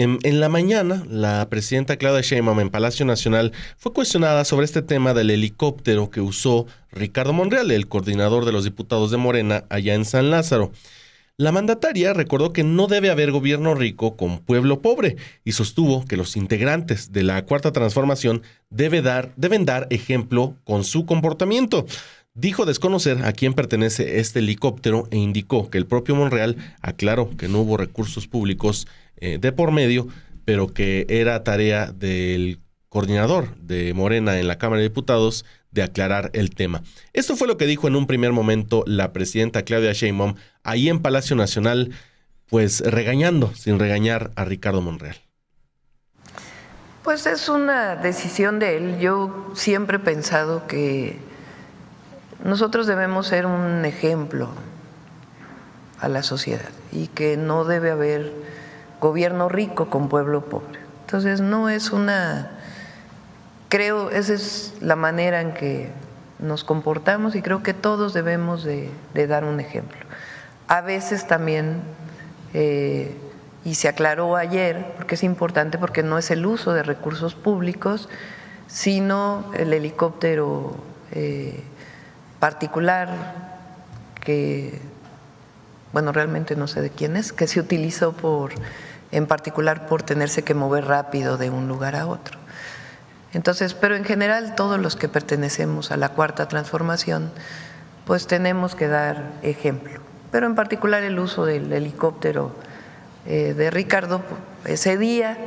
Em, en, la mañana, la presidenta Claudia Sheinbaum en Palacio Nacional fue cuestionada sobre este tema del helicóptero que usó Ricardo Monreal, el coordinador de los diputados de Morena, allá en San Lázaro. La mandataria recordó que no debe haber gobierno rico con pueblo pobre y sostuvo que los integrantes de la Cuarta Transformación debe dar, deben dar ejemplo con su comportamiento. Dijo desconocer a quién pertenece este helicóptero e indicó que el propio Monreal aclaró que no hubo recursos públicos eh, de por medio, pero que era tarea del coordinador de Morena en la Cámara de Diputados de aclarar el tema. Esto fue lo que dijo en un primer momento la presidenta Claudia Sheinbaum ahí en Palacio Nacional, pues regañando, sin regañar a Ricardo Monreal. Pues es una decisión de él. Yo siempre he pensado que nosotros debemos ser un ejemplo a la sociedad y que no debe haber gobierno rico con pueblo pobre. Entonces no es una, creo, esa es la manera en que nos comportamos y creo que todos debemos de, dar un ejemplo. A veces también, eh, y se aclaró ayer, porque es importante, porque no es el uso de recursos públicos, sino el helicóptero eh, particular que, bueno, realmente no sé de quién es, que se utilizó por en particular por tenerse que mover rápido de un lugar a otro. Entonces, pero en general todos los que pertenecemos a la cuarta transformación, pues tenemos que dar ejemplo. Pero en particular el uso del helicóptero eh, de Ricardo, pues, ese día,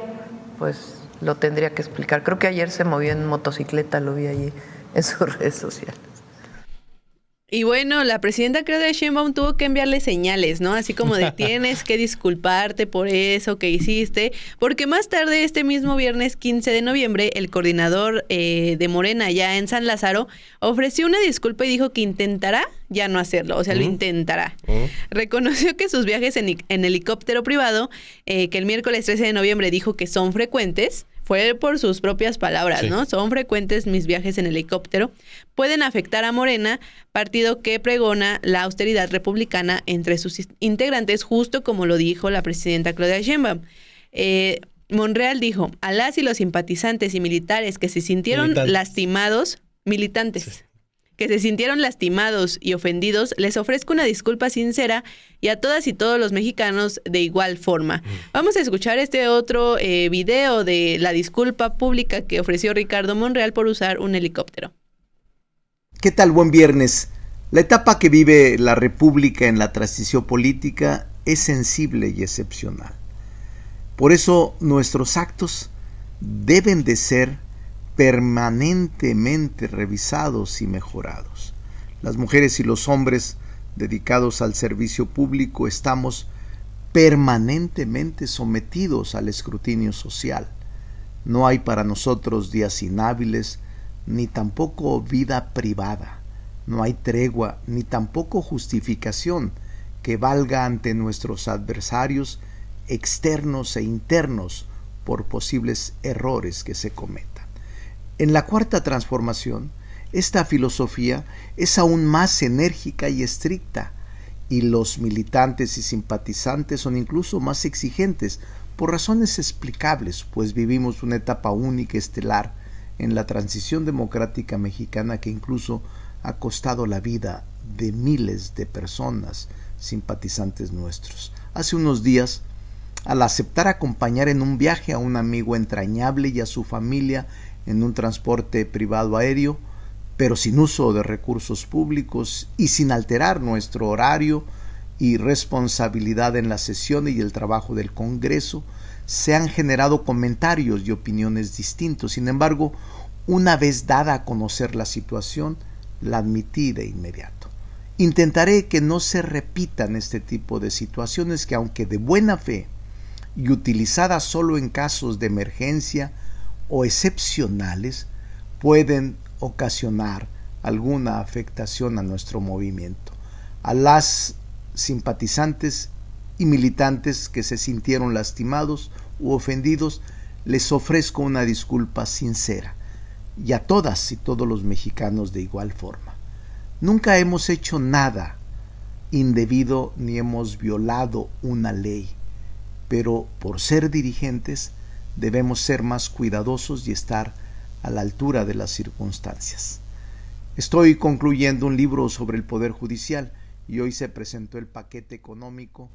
pues lo tendría que explicar. Creo que ayer se movió en motocicleta, lo vi allí en su red social. Y bueno, la presidenta creo de Sheinbaum tuvo que enviarle señales, ¿no? Así como de tienes que disculparte por eso que hiciste, porque más tarde este mismo viernes 15 de noviembre el coordinador eh, de Morena ya en San Lázaro ofreció una disculpa y dijo que intentará ya no hacerlo, o sea, lo mm. intentará. Oh. Reconoció que sus viajes en, helicóptero privado, eh, que el miércoles 13 de noviembre dijo que son frecuentes, fue por sus propias palabras, ¿no? Son frecuentes mis viajes en helicóptero. Pueden afectar a Morena, partido que pregona la austeridad republicana entre sus integrantes, justo como lo dijo la presidenta Claudia Sheinbaum. Eh, Monreal dijo, a las y los simpatizantes y militares que se sintieron lastimados, militantes, que se sintieron lastimados y ofendidos, les ofrezco una disculpa sincera y a todas y todos los mexicanos de igual forma. Mm. Vamos a escuchar este otro eh, video de la disculpa pública que ofreció Ricardo Monreal por usar un helicóptero. ¿Qué tal? Buen viernes. La etapa que vive la República en la transición política es sensible y excepcional. Por eso nuestros actos deben de ser permanentemente revisados y mejorados. Las mujeres y los hombres dedicados al servicio público estamos permanentemente sometidos al escrutinio social. No hay para nosotros días inhábiles, ni tampoco vida privada. No hay tregua, ni tampoco justificación que valga ante nuestros adversarios externos e internos por posibles errores que se cometen. En la cuarta transformación, esta filosofía es aún más enérgica y estricta, y los militantes y simpatizantes son incluso más exigentes por razones explicables, pues vivimos una etapa única estelar en la transición democrática mexicana que incluso ha costado la vida de miles de personas simpatizantes nuestros. Hace unos días, al aceptar acompañar en un viaje a un amigo entrañable y a su familia en un transporte privado aéreo, pero sin uso de recursos públicos y sin alterar nuestro horario y responsabilidad en las sesiones y el trabajo del Congreso, se han generado comentarios y opiniones distintos. Sin embargo, una vez dada a conocer la situación, la admití de inmediato. Intentaré que no se repitan este tipo de situaciones que, aunque de buena fe y utilizadas solo en casos de emergencia, o excepcionales pueden ocasionar alguna afectación a nuestro movimiento. A las simpatizantes y militantes que se sintieron lastimados u ofendidos, les ofrezco una disculpa sincera, y a todas y todos los mexicanos de igual forma. Nunca hemos hecho nada indebido ni hemos violado una ley, pero por ser dirigentes debemos ser más cuidadosos y estar a la altura de las circunstancias. Estoy concluyendo un libro sobre el Poder Judicial y hoy se presentó el paquete económico.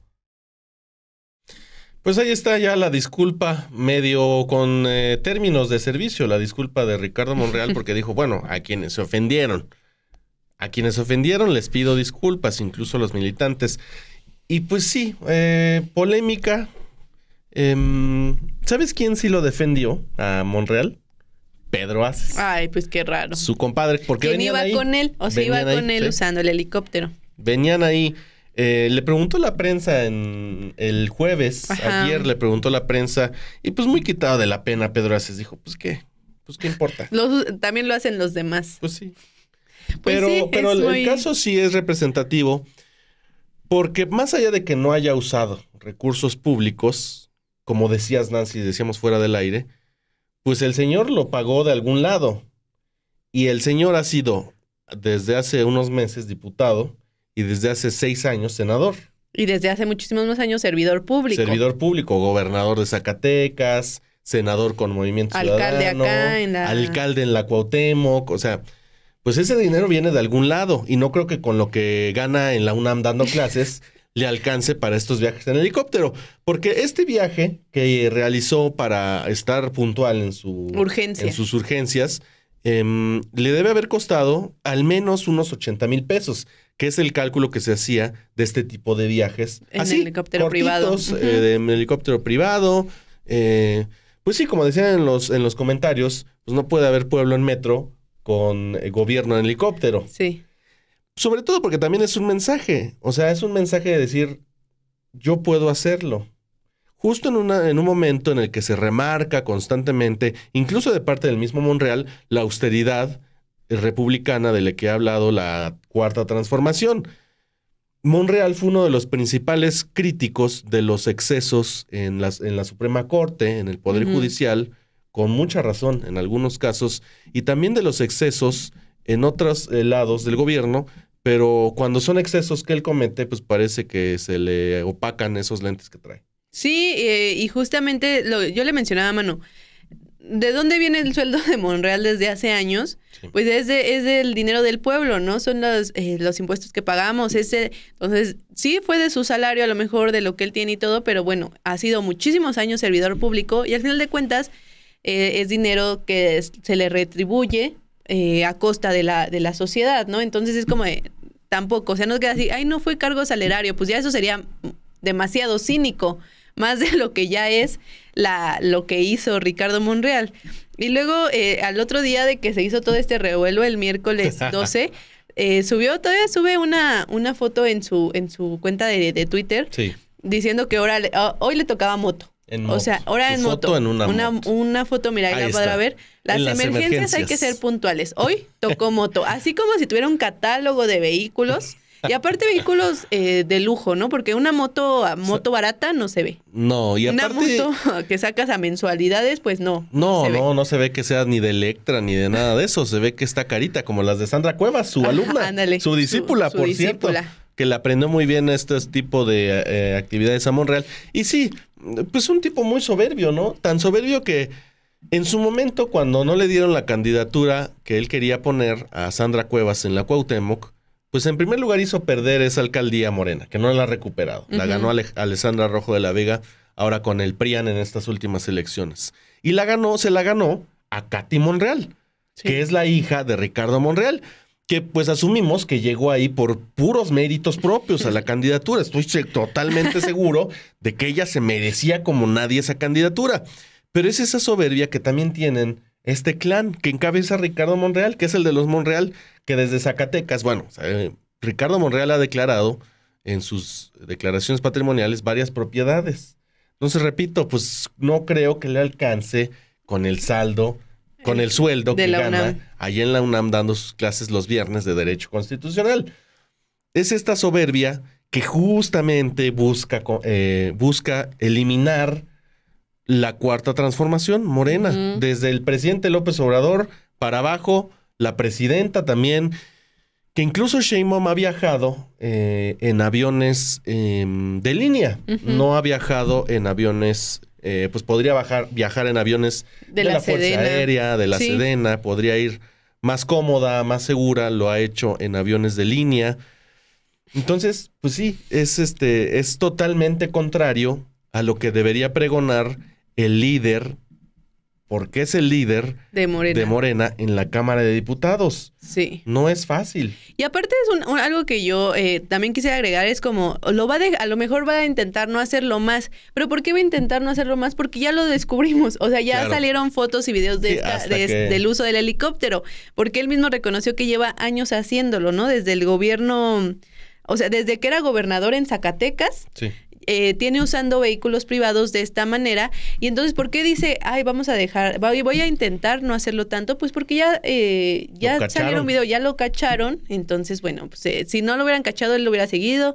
Pues ahí está ya la disculpa medio con eh, términos de servicio, la disculpa de Ricardo Monreal porque dijo, bueno, a quienes se ofendieron, a quienes se ofendieron les pido disculpas, incluso a los militantes. Y pues sí, eh, polémica, em, ¿Sabes quién sí lo defendió a Monreal? Pedro Aces. Ay, pues qué raro. Su compadre, porque venía iba con él? O se iba con él usando el helicóptero. Venían ahí. Eh, le preguntó la prensa en el jueves, ayer le preguntó la prensa, y pues muy quitado de la pena, Pedro Aces dijo, pues qué, pues qué importa. también lo hacen los demás. Pues sí. Pues pero pero el, caso sí es representativo, porque más allá de que no haya usado recursos públicos, como decías Nancy, decíamos fuera del aire, pues el señor lo pagó de algún lado. Y el señor ha sido desde hace unos meses diputado y desde hace seis años senador. Y desde hace muchísimos más años servidor público. Servidor público, gobernador de Zacatecas, senador con Movimiento alcalde Acá en la... Alcalde en la Cuauhtémoc, o sea... Pues ese dinero viene de algún lado y no creo que con lo que gana en la UNAM dando clases le alcance para estos viajes en helicóptero. Porque este viaje que realizó para estar puntual en, su, en sus urgencias, em, le debe haber costado al menos unos 80 mil pesos, que es el cálculo que se hacía de este tipo de viajes. En eh, helicóptero privado. en eh, helicóptero privado. pues sí, como decían en los, en los comentarios, pues no puede haber pueblo en metro con eh, gobierno en helicóptero. Sí. Sobre todo porque también es un mensaje. O sea, es un mensaje de decir, yo puedo hacerlo. Justo en, en un momento en el que se remarca constantemente, incluso de parte del mismo Monreal, la austeridad republicana de la que ha hablado la cuarta transformación. Monreal fue uno de los principales críticos de los excesos en, las, en la Suprema Corte, en el Poder Judicial, con mucha razón en algunos casos, y también de los excesos en otros eh, lados del gobierno, pero cuando son excesos que él comete, pues parece que se le opacan esos lentes que trae. Sí, eh, y justamente lo, yo le mencionaba a Manu, ¿de dónde viene el sueldo de Monreal desde hace años? Pues es, de, es, del dinero del pueblo, ¿no? Son los, eh, los impuestos que pagamos. Ese, entonces, sí fue de su salario, a lo mejor de lo que él tiene y todo, pero bueno, ha sido muchísimos años servidor público y al final de cuentas eh, es dinero que se le retribuye a costa de la, de la sociedad, ¿no? Entonces es como, de, tampoco. O sea, no queda así, ay, no fue cargo salerario. Pues ya eso sería demasiado cínico, más de lo que ya es la, lo que hizo Ricardo Monreal. Y luego, eh, al otro día de que se hizo todo este revuelo, el miércoles 12, eh, subió, todavía sube una, una foto en su, en su cuenta de, de Twitter diciendo que ahora, oh, hoy le tocaba moto. En o sea, ahora en en una, foto, mira, ahí, la podrá ver. Las, emergencias, hay que ser puntuales. Hoy tocó moto, así como si tuviera un catálogo de vehículos. Y aparte vehículos eh, de lujo, ¿no? Porque una moto ah, moto barata no se ve. No, y aparte... Una moto que sacas a mensualidades, pues no. No, no, no, se ve que sea ni de Electra ni de nada de eso. Se ve que está carita, como las de Sandra Cuevas, su alumna, su discípula, por cierto que le aprendió muy bien este tipo de eh, actividades a Monreal. Y sí, pues un tipo muy soberbio, ¿no? Tan soberbio que en su momento cuando no le dieron la candidatura que él quería poner a Sandra Cuevas en la Cuauhtémoc, pues en primer lugar hizo perder esa alcaldía morena, que no la ha recuperado. La ganó Alessandra Rojo de la Vega ahora con el PRIAN en estas últimas elecciones. Y la ganó, se la ganó a Katy Monreal, que es la hija de Ricardo Monreal que pues asumimos que llegó ahí por puros méritos propios a la candidatura. Estoy totalmente seguro de que ella se merecía como nadie esa candidatura. Pero es esa soberbia que también tienen este clan que encabeza Ricardo Monreal, que es el de los Monreal, que desde Zacatecas, bueno, eh, Ricardo Monreal ha declarado en sus declaraciones patrimoniales varias propiedades. Entonces, repito, pues no creo que le alcance con el saldo con el sueldo que gana ahí en la UNAM dando sus clases los viernes de Derecho Constitucional. Es esta soberbia que justamente busca, eh, busca eliminar la cuarta transformación morena. Desde el presidente López Obrador para abajo, la presidenta también, que incluso Sheinbaum ha viajado eh, en aviones em, de línea, no ha viajado en aviones eh, pues podría viajar en aviones de, la, Fuerza Aérea, de la Sedena, podría ir más cómoda, más segura, lo ha hecho en aviones de línea. Entonces, pues sí, es este, es totalmente contrario a lo que debería pregonar el líder porque es el líder de Morena, en la Cámara de Diputados. Sí. No es fácil. Y aparte es un, algo que yo eh, también quisiera agregar, es como, lo va de, a lo mejor va a intentar no hacerlo más, pero ¿por qué va a intentar no hacerlo más? Porque ya lo descubrimos, o sea, ya salieron fotos y videos del uso del helicóptero, porque él mismo reconoció que lleva años haciéndolo, ¿no? Desde el gobierno... O sea, desde que era gobernador en Zacatecas, sí. Eh, tiene usando vehículos privados de esta manera. Y entonces, ¿por qué dice, ay, vamos a dejar, voy, a intentar no hacerlo tanto? Pues porque ya, eh, ya salieron un video, ya lo cacharon. Entonces, bueno, pues, eh, si no lo hubieran cachado, él lo hubiera seguido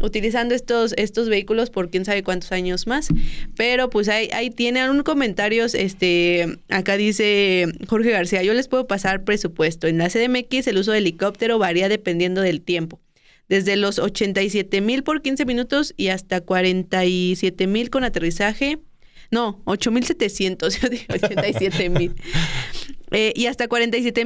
utilizando estos, estos vehículos por quién sabe cuántos años más. Pero pues ahí, ahí tienen comentarios, este, acá dice Jorge García, yo les puedo pasar presupuesto. En la CDMX el uso de helicóptero varía dependiendo del tiempo desde los 87 mil por 15 minutos y hasta 47 mil con aterrizaje. No, 8.700, yo dije 87.000. mil eh, y hasta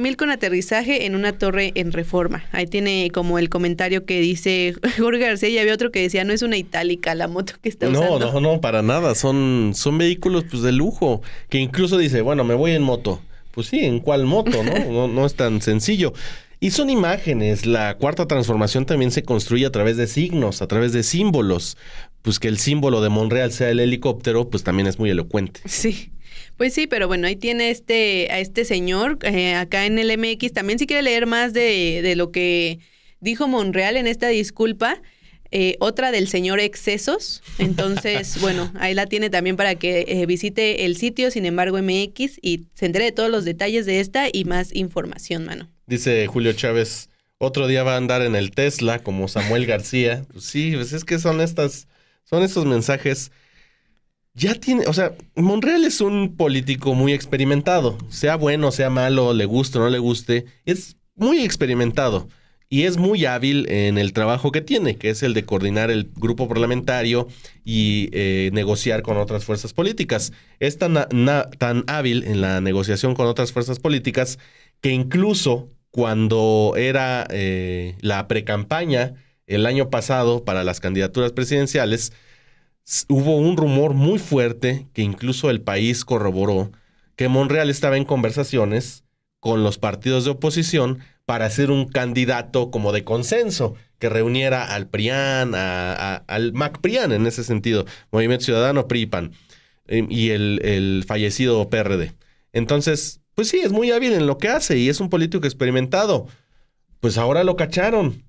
mil con aterrizaje en una torre en reforma. Ahí tiene como el comentario que dice Jorge García y había otro que decía, no es una itálica la moto que está usando. No, no, no, para nada. Son, son vehículos pues, de lujo, que incluso dice, bueno, me voy en moto. Pues sí, ¿en cuál moto? No, no, no es tan sencillo. Y son imágenes. La cuarta transformación también se construye a través de signos, a través de símbolos. Pues que el símbolo de Monreal sea el helicóptero, pues también es muy elocuente. Sí. Pues sí, pero bueno, ahí tiene este, a este señor eh, acá en el MX. También si quiere leer más de, de lo que dijo Monreal en esta disculpa, eh, otra del señor Excesos. Entonces, bueno, ahí la tiene también para que eh, visite el sitio, sin embargo, MX, y se entere de todos los detalles de esta y más información, mano. Dice Julio Chávez, otro día va a andar en el Tesla, como Samuel García. Pues sí, pues es que son estas, son estos mensajes. Ya tiene, o sea, Monreal es un político muy experimentado, sea bueno, sea malo, le guste o no le guste, es muy experimentado y es muy hábil en el trabajo que tiene, que es el de coordinar el grupo parlamentario y eh, negociar con otras fuerzas políticas. Es tan, hábil en la negociación con otras fuerzas políticas que incluso cuando era eh, la precampaña el año pasado para las candidaturas presidenciales, hubo un rumor muy fuerte que incluso el país corroboró que Monreal estaba en conversaciones con los partidos de oposición para ser un candidato como de consenso que reuniera al PRIAN, al MAC al en ese sentido, Movimiento Ciudadano, PRIPAN eh, y el, el fallecido PRD. Entonces, pues sí, es muy hábil en lo que hace y es un político experimentado. Pues ahora lo cacharon,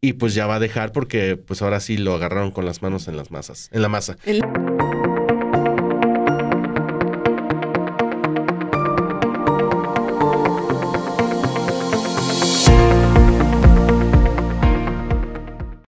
y pues ya va a dejar porque pues ahora sí lo agarraron con las manos en las masas, en la masa.